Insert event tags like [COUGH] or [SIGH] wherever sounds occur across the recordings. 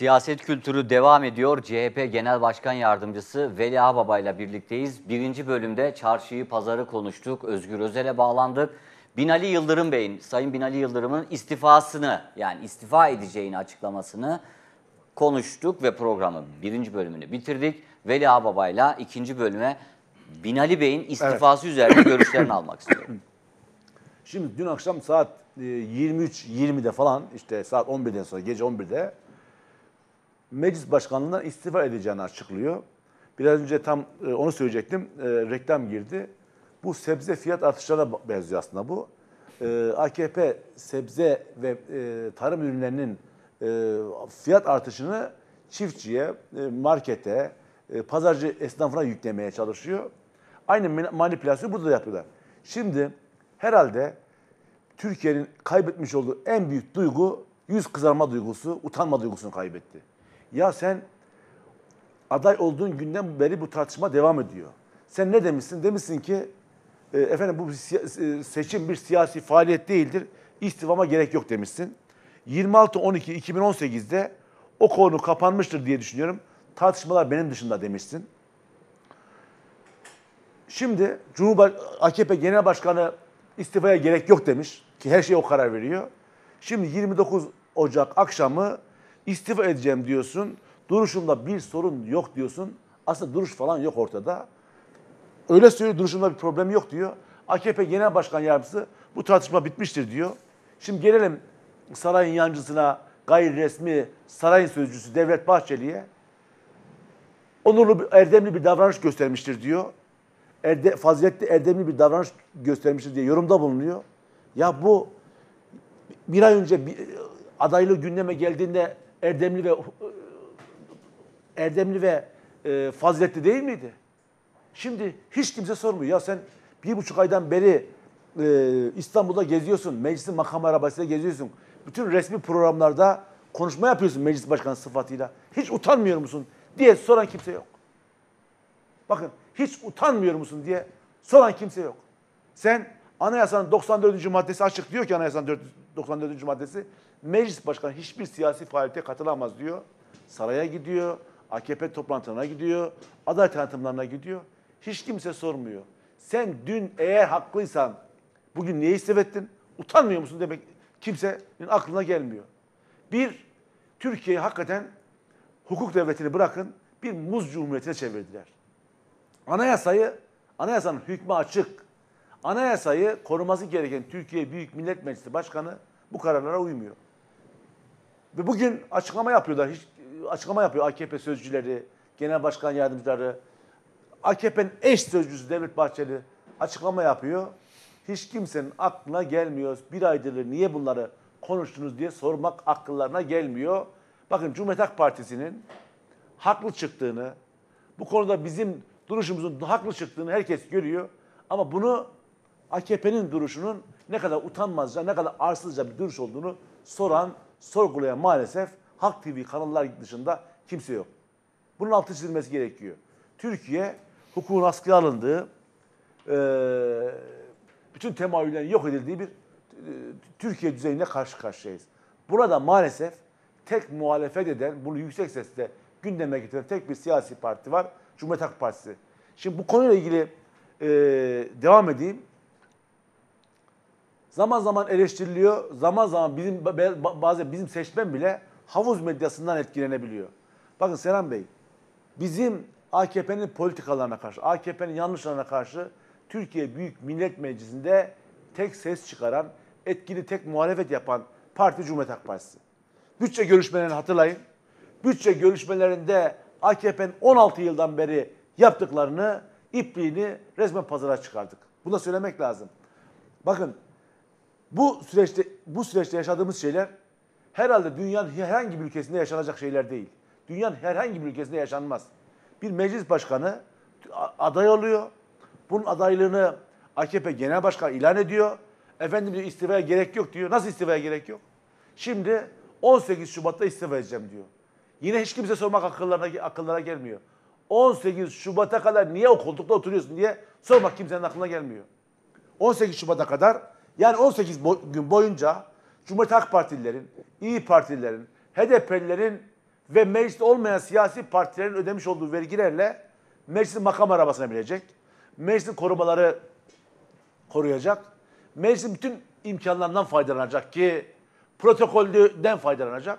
Siyaset kültürü devam ediyor. CHP Genel Başkan Yardımcısı Veli Ağbaba ile birlikteyiz. Birinci bölümde çarşıyı, pazarı konuştuk. Özgür Özel'e bağlandık. Binali Yıldırım Bey'in, Sayın Binali Yıldırım'ın istifasını yani istifa edeceğini açıklamasını konuştuk ve programın birinci bölümünü bitirdik. Veli Ağbaba ile ikinci bölüme Binali Bey'in istifası evet. üzerine görüşlerini almak istiyorum. Şimdi dün akşam saat 23.20'de e, falan işte saat 11'den sonra gece 11'de meclis başkanlığından istifa edeceğini açıklıyor. Biraz önce tam e, onu söyleyecektim. E, reklam girdi. Bu sebze fiyat artışlarına benziyor aslında bu. E, AKP sebze ve e, tarım ürünlerinin e, fiyat artışını çiftçiye, e, markete, e, pazarcı esnafına yüklemeye çalışıyor. Aynı manipülasyonu burada da yapıyorlar. Şimdi herhalde Türkiye'nin kaybetmiş olduğu en büyük duygu yüz kızarma duygusu, utanma duygusunu kaybetti. Ya sen aday olduğun günden beri bu tartışma devam ediyor. Sen ne demişsin? Demişsin ki e, efendim bu bir e, seçim bir siyasi faaliyet değildir. İstifama gerek yok demişsin. 26-12-2018'de o konu kapanmıştır diye düşünüyorum. Tartışmalar benim dışında demişsin. Şimdi Cumhurbaş AKP Genel Başkanı istifaya gerek yok demiş ki her şey o karar veriyor. Şimdi 29 Ocak akşamı istifa edeceğim diyorsun. Duruşumda bir sorun yok diyorsun. Aslında duruş falan yok ortada. Öyle söylüyor duruşumda bir problem yok diyor. AKP Genel Başkan Yardımcısı bu tartışma bitmiştir diyor. Şimdi gelelim sarayın yancısına, gayri resmi sarayın sözcüsü Devlet Bahçeli'ye. Onurlu, erdemli bir davranış göstermiştir diyor. Erde, faziletli, erdemli bir davranış göstermiştir diye yorumda bulunuyor. Ya bu bir ay önce bir, e, adaylığı gündeme geldiğinde erdemli ve erdemli ve e, faziletli değil miydi? Şimdi hiç kimse sormuyor. Ya sen bir buçuk aydan beri e, İstanbul'da geziyorsun. Meclisin makam arabasıyla geziyorsun. Bütün resmi programlarda konuşma yapıyorsun meclis başkanı sıfatıyla. Hiç utanmıyor musun diye soran kimse yok. Bakın hiç utanmıyor musun diye soran kimse yok. Sen anayasanın 94. maddesi açık diyor ki anayasanın 94. maddesi Meclis başkanı hiçbir siyasi faaliyete katılamaz diyor. Saraya gidiyor, AKP toplantılarına gidiyor, aday tanıtımlarına gidiyor. Hiç kimse sormuyor. Sen dün eğer haklıysan bugün niye istif ettin? Utanmıyor musun demek kimsenin aklına gelmiyor. Bir, Türkiye'yi hakikaten hukuk devletini bırakın bir muz cumhuriyetine çevirdiler. Anayasayı, anayasanın hükmü açık. Anayasayı koruması gereken Türkiye Büyük Millet Meclisi Başkanı bu kararlara uymuyor. Ve bugün açıklama yapıyorlar. Hiç açıklama yapıyor AKP sözcüleri, genel başkan yardımcıları. AKP'nin eş sözcüsü Devlet Bahçeli açıklama yapıyor. Hiç kimsenin aklına gelmiyor. Bir aydır niye bunları konuştunuz diye sormak akıllarına gelmiyor. Bakın Cumhuriyet Halk Partisi'nin haklı çıktığını, bu konuda bizim duruşumuzun haklı çıktığını herkes görüyor. Ama bunu AKP'nin duruşunun ne kadar utanmazca, ne kadar arsızca bir duruş olduğunu soran sorgulayan maalesef Halk TV kanallar dışında kimse yok. Bunun altı çizilmesi gerekiyor. Türkiye hukukun askıya alındığı, e, bütün temayüllerin yok edildiği bir e, Türkiye düzeyine karşı karşıyayız. Burada maalesef tek muhalefet eden, bunu yüksek sesle gündeme getiren tek bir siyasi parti var. Cumhuriyet Halk Partisi. Şimdi bu konuyla ilgili e, devam edeyim zaman zaman eleştiriliyor. Zaman zaman bizim bazen bizim seçmen bile havuz medyasından etkilenebiliyor. Bakın Selam Bey, bizim AKP'nin politikalarına karşı, AKP'nin yanlışlarına karşı Türkiye Büyük Millet Meclisi'nde tek ses çıkaran, etkili tek muhalefet yapan parti Cumhuriyet Halk Partisi. Bütçe görüşmelerini hatırlayın. Bütçe görüşmelerinde AKP'nin 16 yıldan beri yaptıklarını, ipliğini resmen pazara çıkardık. Bunu da söylemek lazım. Bakın bu süreçte bu süreçte yaşadığımız şeyler herhalde dünyanın herhangi bir ülkesinde yaşanacak şeyler değil. Dünyanın herhangi bir ülkesinde yaşanmaz. Bir meclis başkanı aday oluyor. Bunun adaylığını AKP Genel başkan ilan ediyor. Efendim diyor istifaya gerek yok diyor. Nasıl istifaya gerek yok? Şimdi 18 Şubat'ta istifa edeceğim diyor. Yine hiç kimse sormak akıllarına, akıllara gelmiyor. 18 Şubat'a kadar niye o koltukta oturuyorsun diye sormak kimsenin aklına gelmiyor. 18 Şubat'a kadar yani 18 bo gün boyunca Cumhuriyet Halk Partililerin, İyi Partililerin, HDP'lilerin ve mecliste olmayan siyasi partilerin ödemiş olduğu vergilerle meclisin makam arabasına binecek. Meclisin korumaları koruyacak. Meclisin bütün imkanlarından faydalanacak ki protokolden faydalanacak.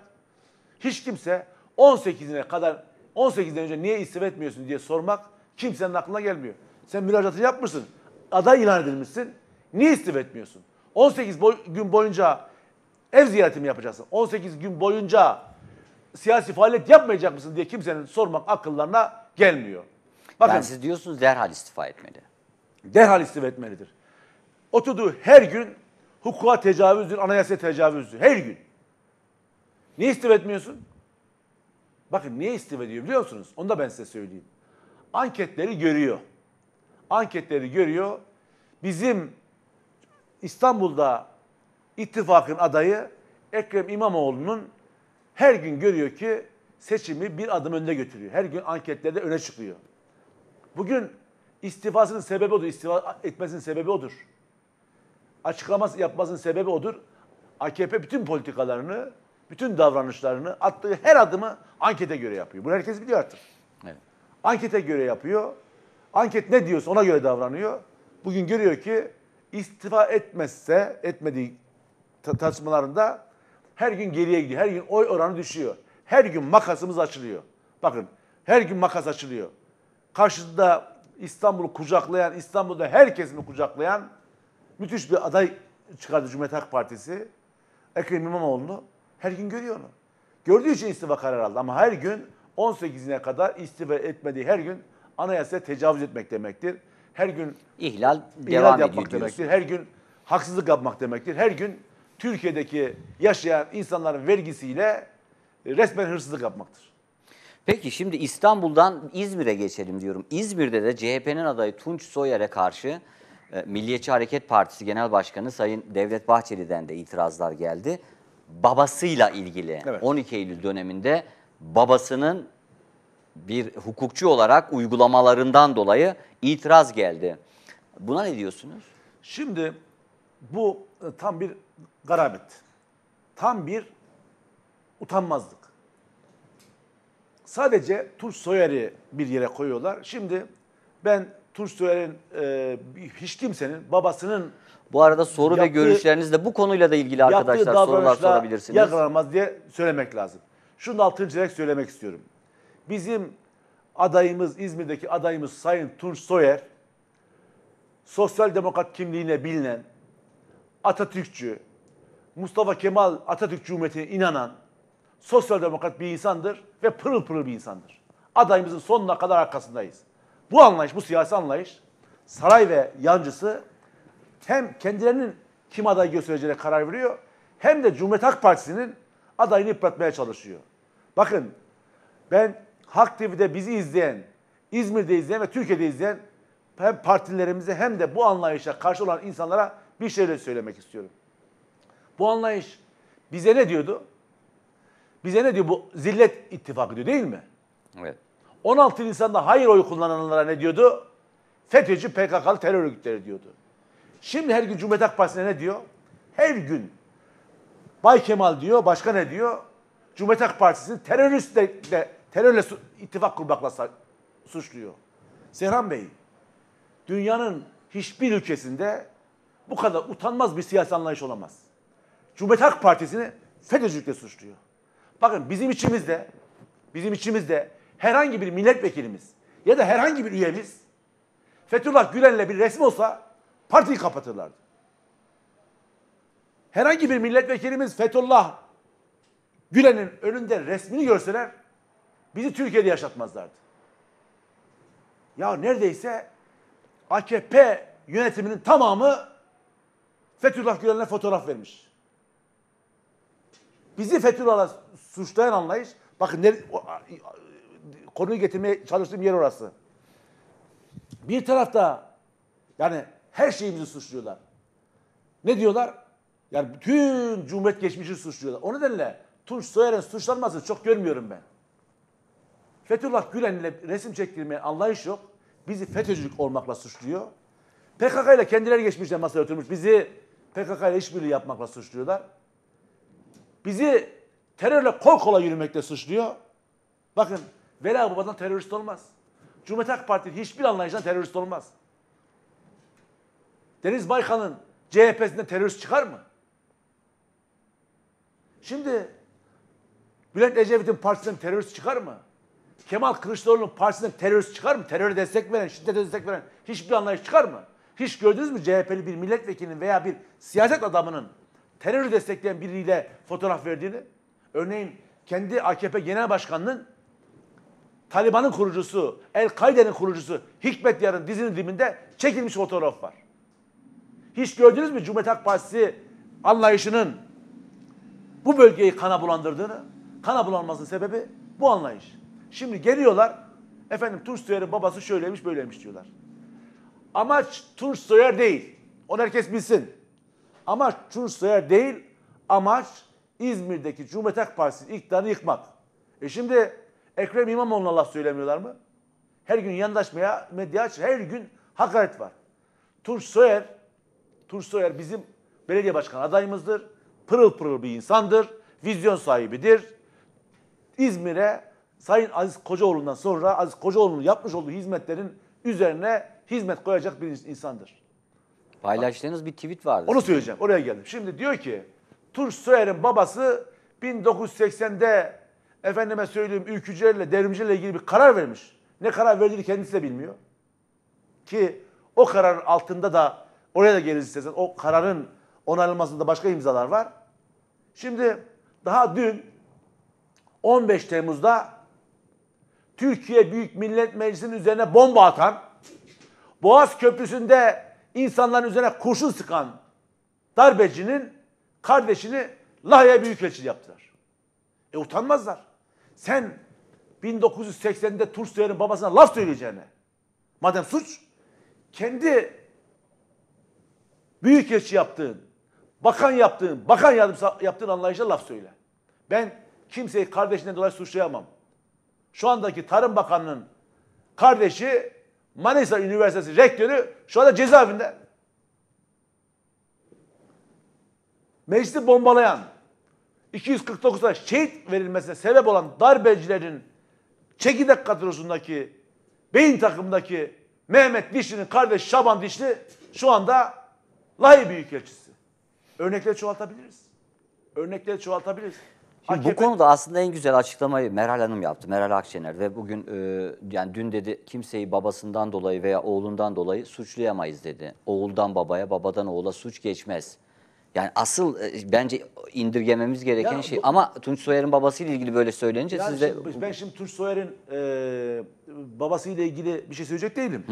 Hiç kimse 18'ine kadar 18'den önce niye istifa etmiyorsun diye sormak kimsenin aklına gelmiyor. Sen müracaatını yapmışsın. Aday ilan edilmişsin. Niye istif etmiyorsun? 18 boy, gün boyunca ev ziyareti mi yapacaksın? 18 gün boyunca siyasi faaliyet yapmayacak mısın diye kimsenin sormak akıllarına gelmiyor. Bakın, yani siz diyorsunuz derhal istifa etmeli. Derhal istifa etmelidir. Oturduğu her gün hukuka tecavüzdür, anayasaya tecavüzdür. Her gün. Niye istifa etmiyorsun? Bakın niye istifa ediyor biliyor musunuz? Onu da ben size söyleyeyim. Anketleri görüyor. Anketleri görüyor. Bizim İstanbul'da ittifakın adayı Ekrem İmamoğlu'nun her gün görüyor ki seçimi bir adım önde götürüyor. Her gün anketlerde öne çıkıyor. Bugün istifasının sebebi odur. İstifa etmesinin sebebi odur. Açıklaması yapmasının sebebi odur. AKP bütün politikalarını, bütün davranışlarını, attığı her adımı ankete göre yapıyor. Bunu herkes biliyor artık. Evet. Ankete göre yapıyor. Anket ne diyorsa ona göre davranıyor. Bugün görüyor ki istifa etmezse, etmediği tartışmalarında her gün geriye gidiyor. Her gün oy oranı düşüyor. Her gün makasımız açılıyor. Bakın her gün makas açılıyor. Karşıda İstanbul'u kucaklayan, İstanbul'da herkesini kucaklayan müthiş bir aday çıkardı Cumhuriyet Halk Partisi. Ekrem İmamoğlu'nu her gün görüyor onu. Gördüğü için istifa kararı aldı ama her gün 18'ine kadar istifa etmediği her gün anayasaya tecavüz etmek demektir her gün ihlal, ihlal devam yapmak ediyor demektir. Her gün haksızlık yapmak demektir. Her gün Türkiye'deki yaşayan insanların vergisiyle resmen hırsızlık yapmaktır. Peki şimdi İstanbul'dan İzmir'e geçelim diyorum. İzmir'de de CHP'nin adayı Tunç Soyer'e karşı e, Milliyetçi Hareket Partisi Genel Başkanı Sayın Devlet Bahçeli'den de itirazlar geldi. Babasıyla ilgili evet. 12 Eylül döneminde babasının bir hukukçu olarak uygulamalarından dolayı itiraz geldi. Buna ne diyorsunuz? Şimdi bu e, tam bir garabet. Tam bir utanmazlık. Sadece Tunç Soyer'i bir yere koyuyorlar. Şimdi ben Tunç Soyer'in e, hiç kimsenin babasının bu arada soru yaptığı, ve görüşlerinizle bu konuyla da ilgili arkadaşlar sorular sorabilirsiniz. Yakalanmaz diye söylemek lazım. Şunu altıncı çizerek söylemek istiyorum. Bizim adayımız, İzmir'deki adayımız Sayın Tunç Soyer, sosyal demokrat kimliğine bilinen, Atatürkçü, Mustafa Kemal Atatürk Cumhuriyeti'ne inanan, sosyal demokrat bir insandır ve pırıl pırıl bir insandır. Adayımızın sonuna kadar arkasındayız. Bu anlayış, bu siyasi anlayış saray ve yancısı hem kendilerinin kim aday göstereceğine karar veriyor hem de Cumhuriyet Halk Partisi'nin adayını yıpratmaya çalışıyor. Bakın ben Halk TV'de bizi izleyen, İzmir'de izleyen ve Türkiye'de izleyen hem partilerimize hem de bu anlayışa karşı olan insanlara bir şeyler söylemek istiyorum. Bu anlayış bize ne diyordu? Bize ne diyor bu zillet ittifakı diyor değil mi? Evet. 16 Nisan'da hayır oyu kullananlara ne diyordu? FETÖ'cü PKK'lı terör örgütleri diyordu. Şimdi her gün Cumhuriyet Halk Partisi'ne ne diyor? Her gün Bay Kemal diyor, başka ne diyor? Cumhuriyet Halk Partisi'ni terörist terörle su, ittifak kurmakla suçluyor. Serhan Bey, dünyanın hiçbir ülkesinde bu kadar utanmaz bir siyasi anlayış olamaz. Cumhuriyet Halk Partisi'ni FETÖ'cülükle suçluyor. Bakın bizim içimizde, bizim içimizde herhangi bir milletvekilimiz ya da herhangi bir üyemiz Fethullah Gülen'le bir resim olsa partiyi kapatırlardı. Herhangi bir milletvekilimiz Fethullah Gülen'in önünde resmini görseler Bizi Türkiye'de yaşatmazlardı. Ya neredeyse AKP yönetiminin tamamı Fethullah Gülen'e fotoğraf vermiş. Bizi Fethullah'la suçlayan anlayış, bakın ne, o, konuyu getirmeye çalıştığım yer orası. Bir tarafta yani her şeyimizi suçluyorlar. Ne diyorlar? Yani bütün Cumhuriyet geçmişi suçluyorlar. O nedenle Tunç Soyer'in suçlanmasını çok görmüyorum ben. Fethullah Gülen'le resim çektirmeye anlayış yok. Bizi FETÖ'cülük olmakla suçluyor. PKK ile kendileri geçmişler masaya oturmuş. Bizi PKK ile işbirliği yapmakla suçluyorlar. Bizi terörle kol kola yürümekle suçluyor. Bakın Vela Baba'dan terörist olmaz. Cumhuriyet Halk Partisi hiçbir anlayıştan terörist olmaz. Deniz Baykal'ın CHP'sinden terörist çıkar mı? Şimdi Bülent Ecevit'in partisinden terörist çıkar mı? Kemal Kılıçdaroğlu'nun partisinden terörist çıkar mı? Teröre destek veren, şiddete destek veren hiçbir anlayış çıkar mı? Hiç gördünüz mü CHP'li bir milletvekilinin veya bir siyaset adamının terörü destekleyen biriyle fotoğraf verdiğini? Örneğin kendi AKP Genel Başkanı'nın Taliban'ın kurucusu, El-Kaide'nin kurucusu Hikmet Yar'ın dizinin dibinde çekilmiş fotoğraf var. Hiç gördünüz mü Cumhuriyet Halk Partisi anlayışının bu bölgeyi kana bulandırdığını? Kana bulanmasının sebebi bu anlayış. Şimdi geliyorlar. Efendim Soyer'in babası şöyleymiş böyleymiş diyorlar. Amaç Soyer değil. Onu herkes bilsin. Amaç Soyer değil. Amaç İzmir'deki Cumhuriyet Halk Partisi'nin iktidarını yıkmak. E şimdi Ekrem İmamoğlu'na laf söylemiyorlar mı? Her gün yandaşmaya medya aç, her gün hakaret var. Tunç Soyer, Tunç Soyer bizim belediye başkan adayımızdır. Pırıl pırıl bir insandır. Vizyon sahibidir. İzmir'e Sayın Aziz Kocaoğlu'ndan sonra Aziz Kocaoğlu'nun yapmış olduğu hizmetlerin üzerine hizmet koyacak bir insandır. Paylaştığınız bir tweet vardı. Onu söyleyeceğim. Oraya geldim. Şimdi diyor ki Tunç Soyer'in babası 1980'de efendime söyleyeyim ülkücülerle, devrimcilerle ilgili bir karar vermiş. Ne karar verdiğini kendisi de bilmiyor. Ki o kararın altında da oraya da geliriz istersen o kararın onaylanmasında başka imzalar var. Şimdi daha dün 15 Temmuz'da Türkiye Büyük Millet Meclisi'nin üzerine bomba atan, Boğaz Köprüsü'nde insanların üzerine kurşun sıkan darbecinin kardeşini Lahya Büyükelçi yaptılar. E utanmazlar. Sen 1980'de Tursu'nun babasına laf söyleyeceğine madem suç kendi büyükelçi yaptığın, bakan yaptığın, bakan yardımcısı yaptığın anlayışla laf söyle. Ben kimseyi kardeşinden dolayı suçlayamam şu andaki Tarım Bakanı'nın kardeşi Manisa Üniversitesi rektörü şu anda cezaevinde. Meclisi bombalayan, 249'a şehit verilmesine sebep olan darbecilerin çekirdek kadrosundaki, beyin takımdaki Mehmet Dişli'nin kardeşi Şaban Dişli şu anda Lahey Büyükelçisi. Örnekleri çoğaltabiliriz. Örnekleri çoğaltabiliriz. Şimdi bu konuda aslında en güzel açıklamayı Meral Hanım yaptı. Meral Akşener ve bugün e, yani dün dedi kimseyi babasından dolayı veya oğlundan dolayı suçlayamayız dedi. Oğuldan babaya, babadan oğula suç geçmez. Yani asıl e, bence indirgememiz gereken Ya şey bu- ama Tunç Soyer'in babasıyla ilgili böyle söylenince Yani siz de ben şimdi Tunç Soyer'in e, babasıyla ilgili bir şey söyleyecek değilim.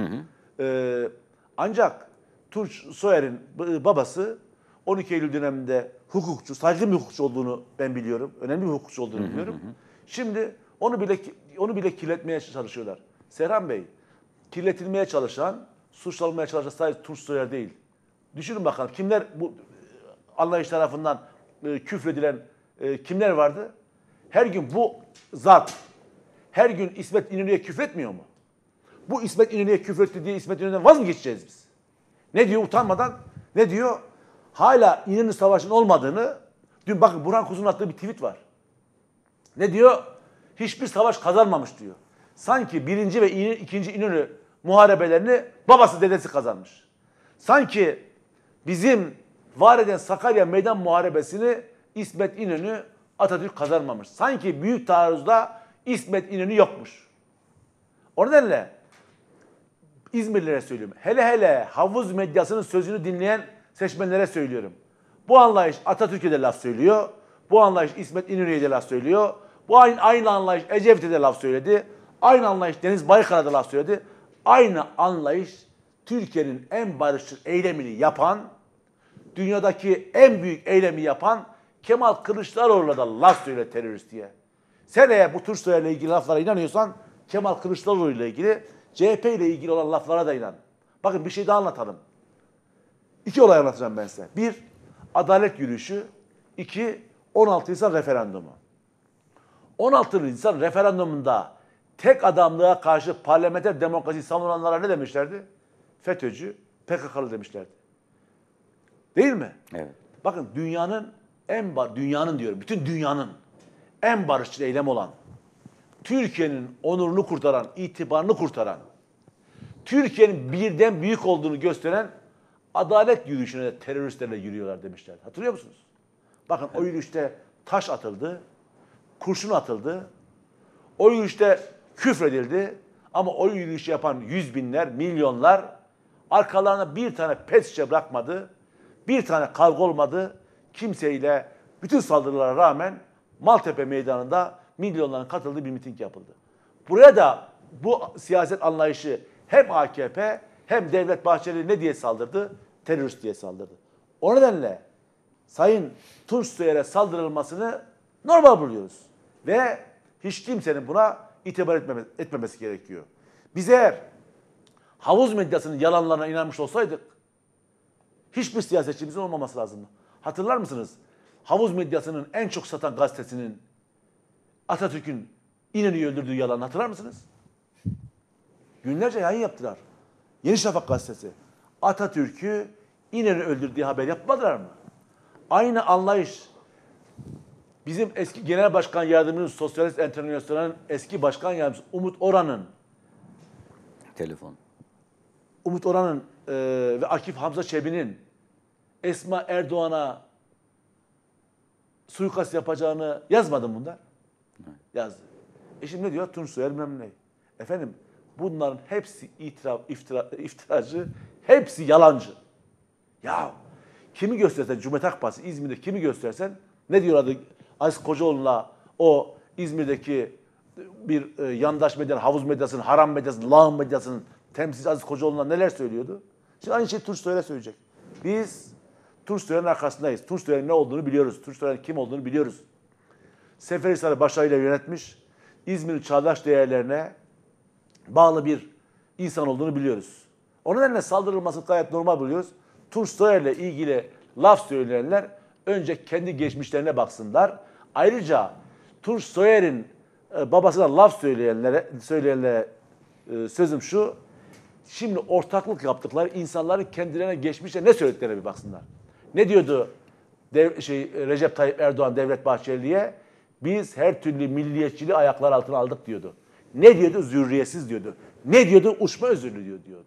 E, ancak Tunç Soyer'in babası 12 Eylül döneminde hukukçu, saygın bir hukukçu olduğunu ben biliyorum. Önemli bir hukukçu olduğunu biliyorum. Şimdi onu bile onu bile kirletmeye çalışıyorlar. Serhan Bey, kirletilmeye çalışan, suçlanmaya çalışan sadece Tunç Soyer değil. Düşünün bakalım kimler bu e, anlayış tarafından e, küfredilen e, kimler vardı? Her gün bu zat, her gün İsmet İnönü'ye küfretmiyor mu? Bu İsmet İnönü'ye küfretti diye İsmet İnönü'den vaz mı geçeceğiz biz? Ne diyor utanmadan? Ne diyor? hala İnönü Savaşı'nın olmadığını dün bakın Burhan Kuz'un attığı bir tweet var. Ne diyor? Hiçbir savaş kazanmamış diyor. Sanki birinci ve ikinci İnönü muharebelerini babası dedesi kazanmış. Sanki bizim var eden Sakarya Meydan Muharebesini İsmet İnönü Atatürk kazanmamış. Sanki büyük taarruzda İsmet İnönü yokmuş. O nedenle İzmirlilere söylüyorum. Hele hele havuz medyasının sözünü dinleyen Seçmenlere söylüyorum. Bu anlayış Atatürk'e de laf söylüyor. Bu anlayış İsmet İnönü'ye de laf söylüyor. Bu aynı, aynı anlayış Ecevit'e de laf söyledi. Aynı anlayış Deniz Baykar'a da laf söyledi. Aynı anlayış Türkiye'nin en barışçıl eylemini yapan, dünyadaki en büyük eylemi yapan Kemal Kılıçdaroğlu'na da laf söyle terörist diye. Sen eğer bu Tursoy'a ile ilgili laflara inanıyorsan Kemal Kılıçdaroğlu ile ilgili CHP ile ilgili olan laflara da inan. Bakın bir şey daha anlatalım. İki olay anlatacağım ben size. Bir, adalet yürüyüşü. iki 16 Nisan referandumu. 16 Nisan referandumunda tek adamlığa karşı parlamenter demokrasi savunanlara ne demişlerdi? FETÖ'cü, PKK'lı demişlerdi. Değil mi? Evet. Bakın dünyanın en dünyanın diyorum, bütün dünyanın en barışçıl eylem olan, Türkiye'nin onurunu kurtaran, itibarını kurtaran, Türkiye'nin birden büyük olduğunu gösteren adalet yürüyüşüne de teröristlerle yürüyorlar demişler. Hatırlıyor musunuz? Bakın o yürüyüşte taş atıldı, kurşun atıldı, o yürüyüşte küfredildi ama o yürüyüşü yapan yüz binler, milyonlar arkalarına bir tane pet şişe bırakmadı, bir tane kavga olmadı, kimseyle bütün saldırılara rağmen Maltepe Meydanı'nda milyonların katıldığı bir miting yapıldı. Buraya da bu siyaset anlayışı hem AKP hem Devlet Bahçeli ne diye saldırdı? Terörist diye saldırdı. O nedenle Sayın Tunç Soyer'e saldırılmasını normal buluyoruz. Ve hiç kimsenin buna itibar etmemesi, gerekiyor. Biz eğer havuz medyasının yalanlarına inanmış olsaydık hiçbir siyasetçimizin olmaması lazımdı. Hatırlar mısınız? Havuz medyasının en çok satan gazetesinin Atatürk'ün İnönü'yü öldürdüğü yalanı hatırlar mısınız? Günlerce yayın yaptılar. Yeni Şafak gazetesi. Atatürk'ü İnönü öldürdüğü haber yapmadılar mı? Aynı anlayış bizim eski genel başkan yardımcımız Sosyalist Enternasyonel'in eski başkan yardımcısı Umut Oran'ın telefon. Umut Oran'ın e, ve Akif Hamza Çebi'nin Esma Erdoğan'a suikast yapacağını yazmadım bunlar. Yazdı. E şimdi ne diyor? Tunç Soyer bilmem ne. Efendim Bunların hepsi itiraf, iftira, iftiracı, hepsi yalancı. Ya kimi göstersen Cumhuriyet Halk Partisi İzmir'de kimi göstersen ne diyorlardı Aziz Kocaoğlu'na o İzmir'deki bir e, yandaş medyanın, havuz medyasının, haram medyasının, lağım medyasının temsilcisi Aziz Kocaoğlu'na neler söylüyordu? Şimdi aynı şeyi Tunç Soyer'e söyleyecek. Biz Tunç Soyer'in arkasındayız. Tunç Soyer'in ne olduğunu biliyoruz. Tunç Soyer'in kim olduğunu biliyoruz. Seferihisar'ı başarıyla yönetmiş. İzmir'in çağdaş değerlerine, bağlı bir insan olduğunu biliyoruz. O nedenle saldırılması gayet normal buluyoruz. Turnstayer'le ilgili laf söyleyenler önce kendi geçmişlerine baksınlar. Ayrıca Turnstayer'in e, babasına laf söyleyenlere, söyleyenlere e, sözüm şu. Şimdi ortaklık yaptıkları insanların kendilerine geçmişte ne söylediklerine bir baksınlar. Ne diyordu dev, şey, Recep Tayyip Erdoğan Devlet Bahçeli'ye? Biz her türlü milliyetçiliği ayaklar altına aldık diyordu. Ne diyordu? Zürriyetsiz diyordu. Ne diyordu? Uçma özürlü diyor diyordu.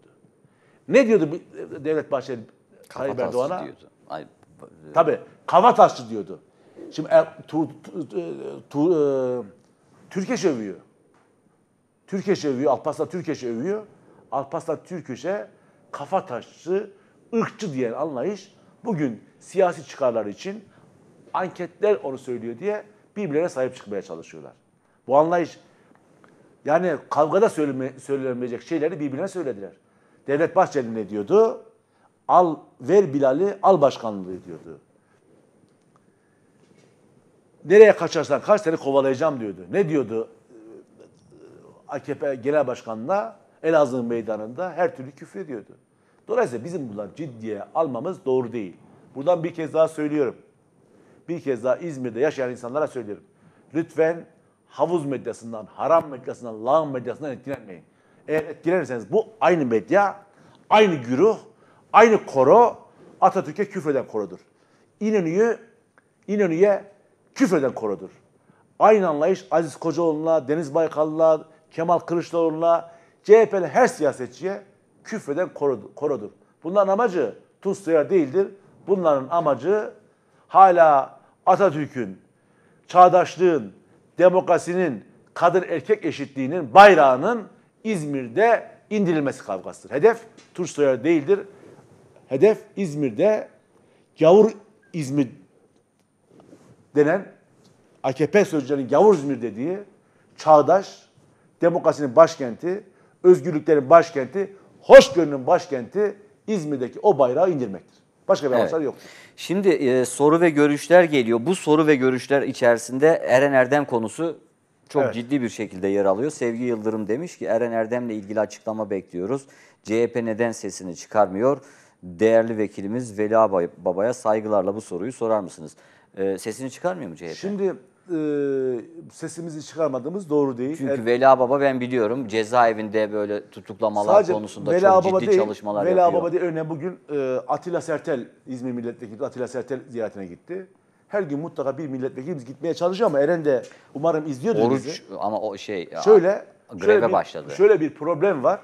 Ne diyordu Devlet Bahçeli Tayyip Erdoğan'a? diyordu. Ay, e, Tabii. Kava taşlı diyordu. Şimdi er, tu, tu, e, tu, e, Türkeş övüyor. Türkiye övüyor. Alparslan Türkiye övüyor. Alparslan Türkeş'e kafa taşçı, ırkçı diyen anlayış bugün siyasi çıkarlar için anketler onu söylüyor diye birbirlerine sahip çıkmaya çalışıyorlar. Bu anlayış yani kavgada söyleme, söylenemeyecek şeyleri birbirine söylediler. Devlet Bahçeli ne diyordu? Al ver Bilal'i al başkanlığı diyordu. Nereye kaçarsan kaç seni kovalayacağım diyordu. Ne diyordu AKP Genel Başkanı'na Elazığ meydanında her türlü küfür ediyordu. Dolayısıyla bizim bunlar ciddiye almamız doğru değil. Buradan bir kez daha söylüyorum. Bir kez daha İzmir'de yaşayan insanlara söylüyorum. Lütfen havuz medyasından, haram medyasından, lağım medyasından etkilenmeyin. Eğer etkilenirseniz bu aynı medya, aynı güruh, aynı koro Atatürk'e küfreden korodur. İnönü'yü İnönü'ye küfreden korodur. Aynı anlayış Aziz Kocaoğlu'na, Deniz Baykal'la, Kemal Kılıçdaroğlu'na, CHP'li her siyasetçiye küfreden korodur. Bunların amacı Tunuslular değildir. Bunların amacı hala Atatürk'ün, çağdaşlığın, demokrasinin kadın erkek eşitliğinin bayrağının İzmir'de indirilmesi kavgasıdır. Hedef Tunç Soyer değildir. Hedef İzmir'de gavur İzmir denen AKP sözcülerinin gavur İzmir dediği çağdaş, demokrasinin başkenti, özgürlüklerin başkenti, hoşgörünün başkenti İzmir'deki o bayrağı indirmektir. Başka bir amaçlar evet. yok. Şimdi e, soru ve görüşler geliyor. Bu soru ve görüşler içerisinde Eren Erdem konusu çok evet. ciddi bir şekilde yer alıyor. Sevgi Yıldırım demiş ki Eren Erdem'le ilgili açıklama bekliyoruz. CHP neden sesini çıkarmıyor? Değerli vekilimiz Veli Baba'ya saygılarla bu soruyu sorar mısınız? E, sesini çıkarmıyor mu CHP? Şimdi e, sesimizi çıkarmadığımız doğru değil. Çünkü er, Vela Baba ben biliyorum cezaevinde böyle tutuklamalar konusunda Vela çok Baba ciddi değil, çalışmalar Vela yapıyor. Vela Baba değil örneğin bugün e, Atilla Sertel İzmir Milletvekili Atilla Sertel ziyaretine gitti. Her gün mutlaka bir milletvekilimiz gitmeye çalışıyor ama Eren de umarım izliyordur Oruç, bizi. ama o şey şöyle, greve şöyle bir, başladı. Şöyle bir problem var.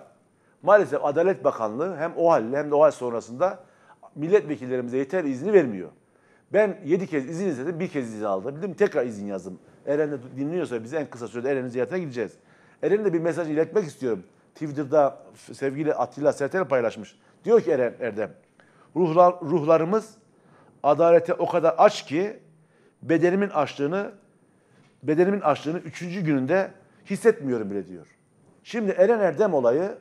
Maalesef Adalet Bakanlığı hem o halde hem de o hal sonrasında milletvekillerimize yeter izni vermiyor. Ben 7 kez izin istedim, bir kez izin aldım. Tekrar izin yazdım. Eren de dinliyorsa bizi en kısa sürede Eren'in ziyaretine gideceğiz. Eren'e de bir mesaj iletmek istiyorum. Twitter'da sevgili Atilla Sertel paylaşmış. Diyor ki Eren Erdem, Ruhlar, ruhlarımız adalete o kadar aç ki bedenimin açlığını bedenimin açlığını üçüncü gününde hissetmiyorum bile diyor. Şimdi Eren Erdem olayı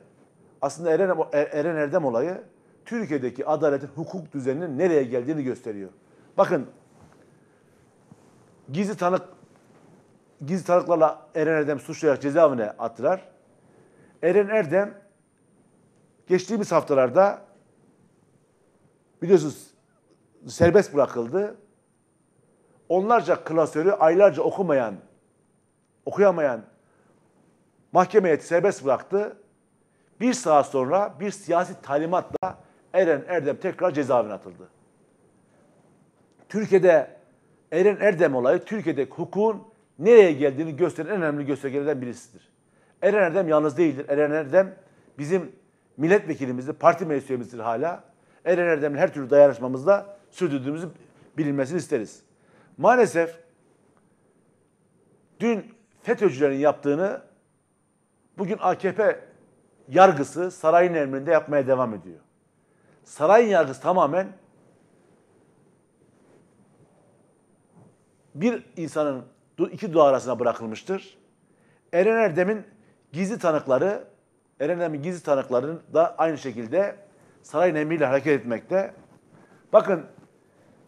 aslında Eren, Eren Erdem olayı Türkiye'deki adaletin hukuk düzeninin nereye geldiğini gösteriyor. Bakın gizli tanık gizli tanıklarla Eren Erdem suçlayarak cezaevine attılar. Eren Erdem geçtiğimiz haftalarda biliyorsunuz serbest bırakıldı. Onlarca klasörü aylarca okumayan, okuyamayan mahkemeye serbest bıraktı. Bir saat sonra bir siyasi talimatla Eren Erdem tekrar cezaevine atıldı. Türkiye'de Eren Erdem olayı Türkiye'de hukukun nereye geldiğini gösteren en önemli göstergelerden birisidir. Eren Erdem yalnız değildir. Eren Erdem bizim milletvekilimizdir, parti meclis hala. Eren Erdem'le her türlü dayanışmamızda sürdürdüğümüzü bilinmesini isteriz. Maalesef dün FETÖ'cülerin yaptığını bugün AKP yargısı sarayın emrinde yapmaya devam ediyor. Sarayın yargısı tamamen bir insanın iki dudağı arasına bırakılmıştır. Eren Erdem'in gizli tanıkları, Eren Erdem'in gizli tanıklarının da aynı şekilde sarayın emriyle hareket etmekte. Bakın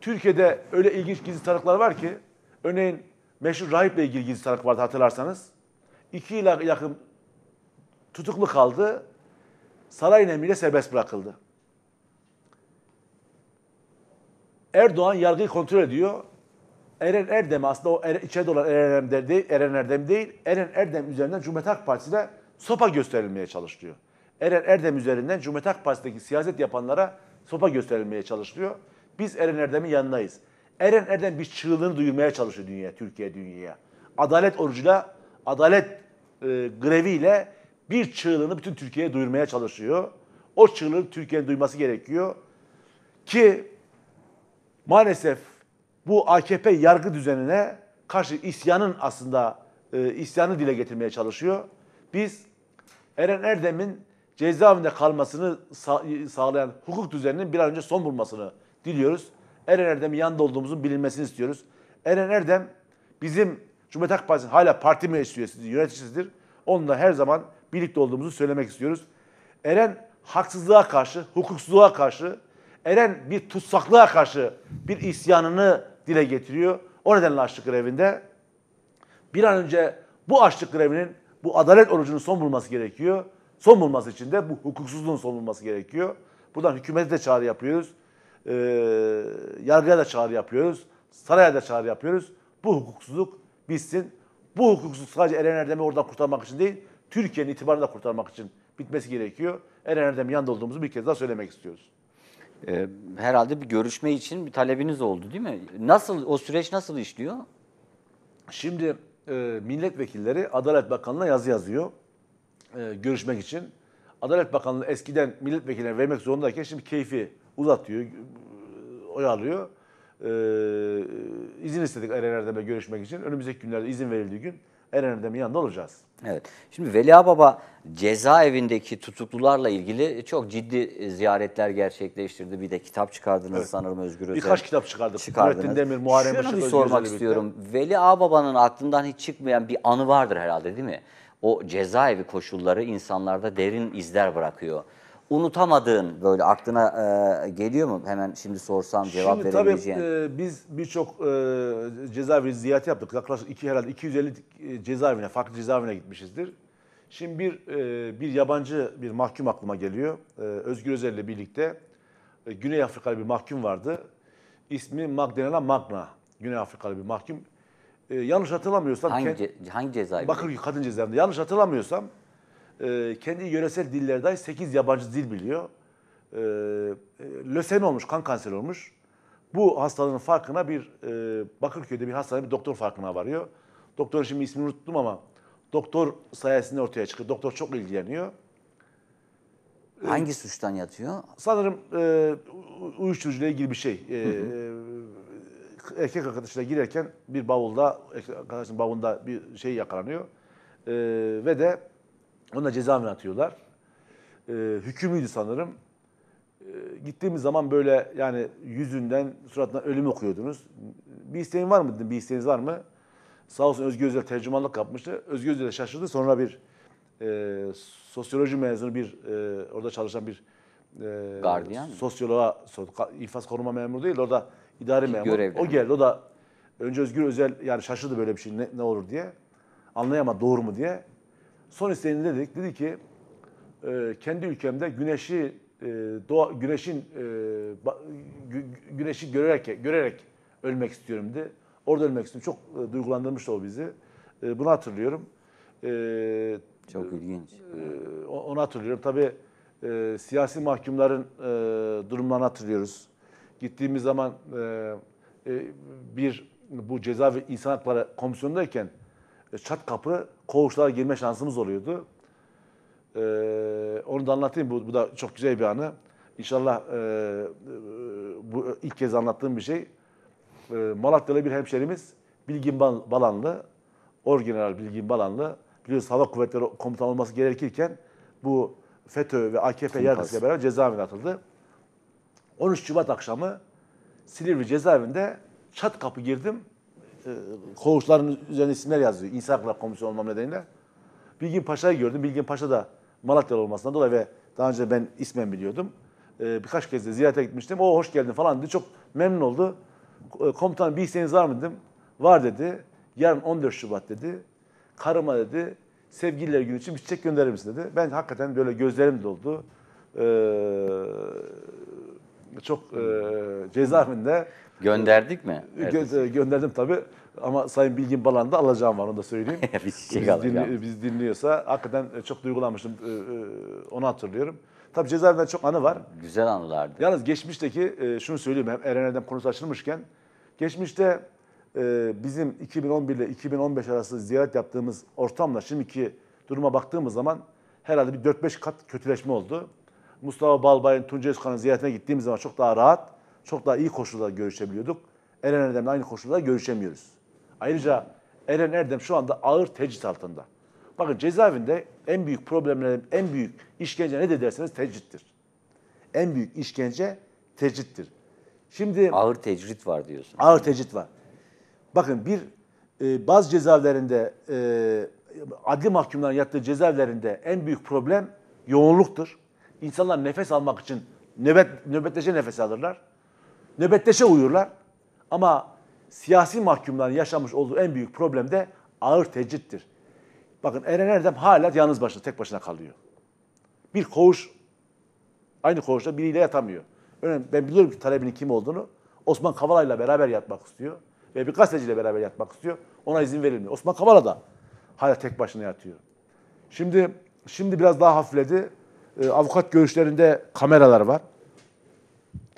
Türkiye'de öyle ilginç gizli tanıklar var ki, örneğin meşhur rahiple ilgili gizli tanık vardı hatırlarsanız. İki yıla yakın tutuklu kaldı, sarayın emriyle serbest bırakıldı. Erdoğan yargıyı kontrol ediyor. Eren Erdem aslında o içe dolan olan Eren Erdem değil, Eren Erdem değil. Eren Erdem üzerinden Cumhuriyet Halk Partisi'ne sopa gösterilmeye çalışılıyor. Eren Erdem üzerinden Cumhuriyet Halk Partisi'ndeki siyaset yapanlara sopa gösterilmeye çalışılıyor. Biz Eren Erdem'in yanındayız. Eren Erdem bir çığlığını duyurmaya çalışıyor dünya, Türkiye dünyaya. Adalet orucuyla, adalet e, greviyle bir çığlığını bütün Türkiye'ye duyurmaya çalışıyor. O çığlığı Türkiye'nin duyması gerekiyor. Ki maalesef bu AKP yargı düzenine karşı isyanın aslında e, isyanı dile getirmeye çalışıyor. Biz Eren Erdem'in cezaevinde kalmasını sağ- sağlayan hukuk düzeninin bir an önce son bulmasını diliyoruz. Eren Erdem'in yanında olduğumuzun bilinmesini istiyoruz. Eren Erdem bizim Cumhuriyet Halk Partisi'nin hala parti meclis üyesidir, yöneticisidir. Onunla her zaman birlikte olduğumuzu söylemek istiyoruz. Eren haksızlığa karşı, hukuksuzluğa karşı Eren bir tutsaklığa karşı bir isyanını dile getiriyor. O nedenle açlık grevinde bir an önce bu açlık grevinin, bu adalet orucunun son bulması gerekiyor. Son bulması için de bu hukuksuzluğun son bulması gerekiyor. Buradan hükümete de çağrı yapıyoruz. E, yargıya da çağrı yapıyoruz. Saraya da çağrı yapıyoruz. Bu hukuksuzluk bitsin. Bu hukuksuzluk sadece Eren Erdem'i oradan kurtarmak için değil, Türkiye'nin itibarını da kurtarmak için bitmesi gerekiyor. Eren Erdem'in yanında olduğumuzu bir kez daha söylemek istiyoruz. Ee, herhalde bir görüşme için bir talebiniz oldu değil mi? Nasıl o süreç nasıl işliyor? Şimdi e, milletvekilleri Adalet Bakanlığı'na yazı yazıyor e, görüşmek için. Adalet Bakanlığı eskiden milletvekillerine vermek zorundayken şimdi keyfi uzatıyor, e, oyalıyor. E, izin istedik Erener'den görüşmek için. Önümüzdeki günlerde izin verildiği gün Eren önemli yanında olacağız. Evet. Şimdi Veliha Baba cezaevindeki tutuklularla ilgili çok ciddi ziyaretler gerçekleştirdi. Bir de kitap çıkardınız evet. sanırım Özgür Özel. Birkaç kitap çıkardık. Çıkardınız. Nurettin Demir, Muharrem Işık, bir sormak Özgür istiyorum. Veli Ağbaba'nın aklından hiç çıkmayan bir anı vardır herhalde değil mi? O cezaevi koşulları insanlarda derin izler bırakıyor unutamadığın böyle aklına e, geliyor mu? Hemen şimdi sorsam cevap şimdi, verebileceğin. Şimdi tabii e, biz birçok e, cezaevi ziyareti yaptık. Yaklaşık iki, herhalde 250 e, cezaevine, farklı cezaevine gitmişizdir. Şimdi bir e, bir yabancı bir mahkum aklıma geliyor. E, Özgür Özel ile birlikte e, Güney Afrikalı bir mahkum vardı. İsmi Magdalena Magna. Güney Afrikalı bir mahkum. E, yanlış hatırlamıyorsam hangi, kend, hangi cezaevi? Bakırköy Kadın Cezaevinde. Yanlış hatırlamıyorsam e, kendi yöresel dillerde 8 yabancı dil biliyor. Ee, e, lösemi olmuş, kan kanseri olmuş. Bu hastalığın farkına bir e, Bakırköy'de bir hastanede bir doktor farkına varıyor. Doktorun şimdi ismini unuttum ama doktor sayesinde ortaya çıkıyor. Doktor çok ilgileniyor. Ee, Hangi suçtan yatıyor? Sanırım e, uyuşturucuyla ilgili bir şey. E, hı hı. E, erkek arkadaşıyla girerken bir bavulda, arkadaşın bavulunda bir şey yakalanıyor. E, ve de ona cezaevine atıyorlar. E, ee, hükümlüydü sanırım. E, gittiğimiz zaman böyle yani yüzünden, suratından ölüm okuyordunuz. Bir isteğin var mı dedim, bir isteğiniz var mı? Sağ olsun Özgür Özel tercümanlık yapmıştı. Özgür Özel şaşırdı. Sonra bir e, sosyoloji mezunu bir e, orada çalışan bir e, Gardiyan sosyoloğa infaz koruma memuru değil orada idari memur. Görevli. O geldi. O da önce Özgür Özel yani şaşırdı böyle bir şey ne, ne olur diye. Anlayamadı doğru mu diye. Son isteğini de dedik. Dedi ki e, kendi ülkemde güneşi e, doğa, güneşin e, güneşi görerek görerek ölmek istiyorum dedi. Orada ölmek istiyorum. Çok e, duygulandırmıştı o bizi. E, bunu hatırlıyorum. E, Çok e, ilginç. E, onu hatırlıyorum. Tabii e, siyasi mahkumların e, durumlarını hatırlıyoruz. Gittiğimiz zaman e, e, bir bu ceza ve insan hakları komisyonundayken e, çat kapı koğuşlara girme şansımız oluyordu. E, onu da anlatayım. Bu, bu da çok güzel bir anı. İnşallah e, bu ilk kez anlattığım bir şey. E, Malatyalı bir hemşerimiz Bilgin Balanlı, Orgeneral Bilgin Balanlı biliyorsunuz Hava Kuvvetleri komutan olması gerekirken bu FETÖ ve AKP yargısıyla beraber cezaevine atıldı. 13 Şubat akşamı Silivri cezaevinde çat kapı girdim. E, koğuşların üzerine isimler yazıyor. İnsan Hakları Komisyonu olmam nedeniyle. Bilgin Paşa'yı gördüm. Bilgin Paşa da Malatyalı olmasından dolayı ve daha önce ben ismen biliyordum. E, birkaç kez de ziyarete gitmiştim. O hoş geldin falan dedi. Çok memnun oldu. E, komutanım bir isteğiniz var mı dedim. Var dedi. Yarın 14 Şubat dedi. Karıma dedi. Sevgililer günü için bir çiçek gönderir misin dedi. Ben hakikaten böyle gözlerim doldu. Ee, çok e, cezaevinde Gönderdik mi? Gö- e, gönderdim tabii. Ama Sayın Bilgin Balan'da alacağım var onu da söyleyeyim. bir [LAUGHS] çiçek biz, şey dinli- biz dinliyorsa hakikaten e, çok duygulanmıştım. E, onu hatırlıyorum. Tabii cezaevinden çok anı var. Güzel anılardı. Yalnız geçmişteki şunu söyleyeyim hem Eren Erdem konusu açılmışken. Geçmişte bizim 2011 ile 2015 arası ziyaret yaptığımız ortamla şimdiki duruma baktığımız zaman herhalde bir 4-5 kat kötüleşme oldu. Mustafa Balbay'ın Tunca Özkan'ın ziyaretine gittiğimiz zaman çok daha rahat çok daha iyi koşullarda görüşebiliyorduk. Eren Erdem'le aynı koşullarda görüşemiyoruz. Ayrıca Eren Erdem şu anda ağır tecrit altında. Bakın cezaevinde en büyük problemlerin en büyük işkence ne de derseniz tecrittir. En büyük işkence tecrittir. Şimdi ağır tecrit var diyorsun. Ağır tecrit var. Bakın bir e, bazı cezaevlerinde e, adli mahkumların yattığı cezaevlerinde en büyük problem yoğunluktur. İnsanlar nefes almak için nöbet nöbetleşe nefes alırlar nöbetleşe uyurlar. Ama siyasi mahkumların yaşamış olduğu en büyük problem de ağır tecrittir. Bakın Eren Erdem hala yalnız başına, tek başına kalıyor. Bir koğuş, aynı koğuşta biriyle yatamıyor. Örneğin ben biliyorum ki talebinin kim olduğunu. Osman Kavala ile beraber yatmak istiyor. Ve bir gazeteciyle beraber yatmak istiyor. Ona izin verilmiyor. Osman Kavala da hala tek başına yatıyor. Şimdi şimdi biraz daha hafifledi. E, avukat görüşlerinde kameralar var.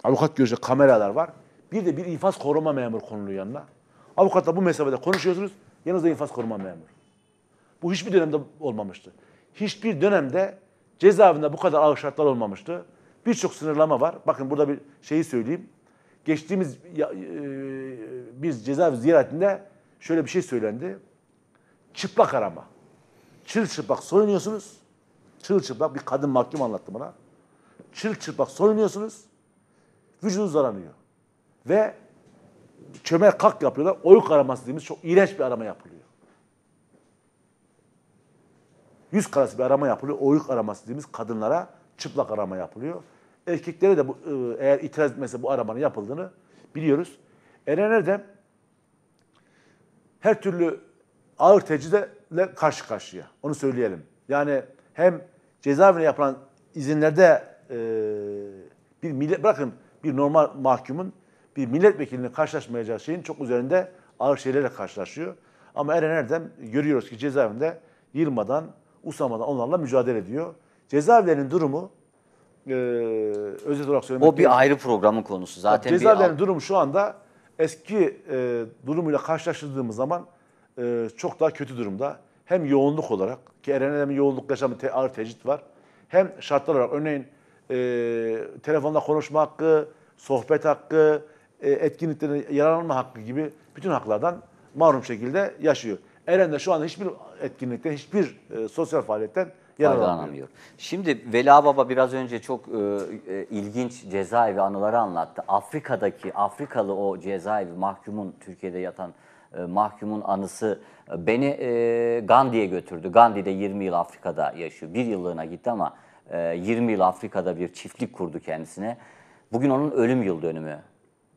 Avukat gözü kameralar var. Bir de bir infaz koruma memuru konuluyor yanına. Avukatla bu mesafede konuşuyorsunuz. Yanınızda infaz koruma memuru. Bu hiçbir dönemde olmamıştı. Hiçbir dönemde cezaevinde bu kadar ağır şartlar olmamıştı. Birçok sınırlama var. Bakın burada bir şeyi söyleyeyim. Geçtiğimiz e, bir cezaevi ziyaretinde şöyle bir şey söylendi. Çıplak arama. Çıl çıplak soyunuyorsunuz. Çıl çıplak bir kadın mahkum anlattı bana. Çıl çıplak soyunuyorsunuz vücudu zararlıyor Ve çöme kalk yapıyorlar. Oyuk araması dediğimiz çok iğrenç bir arama yapılıyor. Yüz karası bir arama yapılıyor. Oyuk araması dediğimiz kadınlara çıplak arama yapılıyor. Erkeklere de bu, e, eğer itiraz etmese bu aramanın yapıldığını biliyoruz. erenler de her türlü ağır tecridle karşı karşıya. Onu söyleyelim. Yani hem cezaevine yapılan izinlerde e, bir millet, bırakın bir normal mahkumun bir milletvekilinin karşılaşmayacağı şeyin çok üzerinde ağır şeylerle karşılaşıyor. Ama Eren Erdem görüyoruz ki cezaevinde yılmadan, usamadan onlarla mücadele ediyor. Cezaevlerinin durumu e, özet olarak söylemek O bir değil. ayrı programın konusu zaten. Cezaevlerinin bir... durumu şu anda eski e, durumuyla karşılaştırdığımız zaman e, çok daha kötü durumda. Hem yoğunluk olarak ki Eren Erdem'in yoğunluk yaşamı te, ağır tecrit var. Hem şartlar olarak örneğin e, telefonla konuşma hakkı, sohbet hakkı, e, etkinliklerine yararlanma hakkı gibi bütün haklardan mahrum şekilde yaşıyor. Eren de şu anda hiçbir etkinlikten, hiçbir e, sosyal faaliyetten yararlanamıyor. Şimdi Vela Baba biraz önce çok e, e, ilginç cezaevi anıları anlattı. Afrika'daki, Afrikalı o cezaevi mahkumun, Türkiye'de yatan e, mahkumun anısı e, beni e, Gandhi'ye götürdü. Gandhi de 20 yıl Afrika'da yaşıyor. Bir yıllığına gitti ama 20 ee, yıl Afrika'da bir çiftlik kurdu kendisine. Bugün onun ölüm yıl dönümü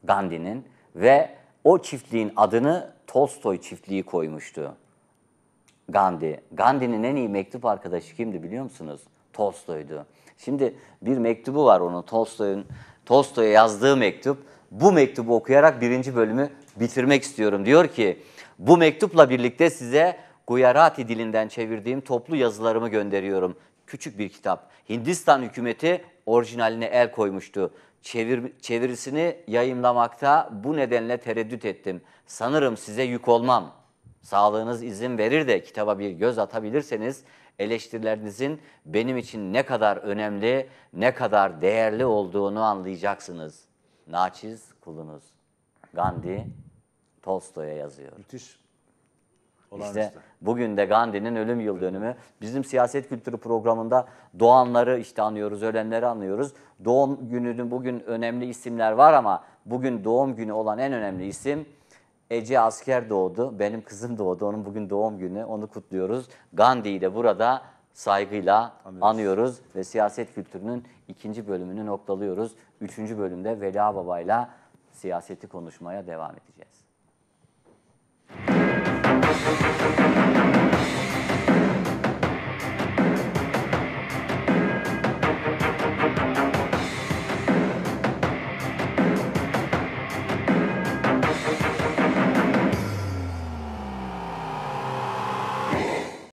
Gandhi'nin ve o çiftliğin adını Tolstoy çiftliği koymuştu Gandhi. Gandhi'nin en iyi mektup arkadaşı kimdi biliyor musunuz? Tolstoy'du. Şimdi bir mektubu var onun Tolstoy'un Tolstoy'a yazdığı mektup. Bu mektubu okuyarak birinci bölümü bitirmek istiyorum. Diyor ki bu mektupla birlikte size Gujarati dilinden çevirdiğim toplu yazılarımı gönderiyorum küçük bir kitap. Hindistan hükümeti orijinaline el koymuştu. Çevir, çevirisini yayımlamakta bu nedenle tereddüt ettim. Sanırım size yük olmam. Sağlığınız izin verir de kitaba bir göz atabilirseniz eleştirilerinizin benim için ne kadar önemli, ne kadar değerli olduğunu anlayacaksınız. Naçiz kulunuz. Gandhi Tolstoy'a yazıyor. Müthiş. İşte bugün de Gandhi'nin ölüm yıl dönümü. Bizim siyaset kültürü programında doğanları işte anıyoruz, ölenleri anlıyoruz. Doğum gününün bugün önemli isimler var ama bugün doğum günü olan en önemli isim Ece Asker doğdu. Benim kızım doğdu. Onun bugün doğum günü. Onu kutluyoruz. Gandhi'yi de burada saygıyla anıyoruz. anıyoruz ve siyaset kültürünün ikinci bölümünü noktalıyoruz. Üçüncü bölümde Veli Baba'yla siyaseti konuşmaya devam edeceğiz.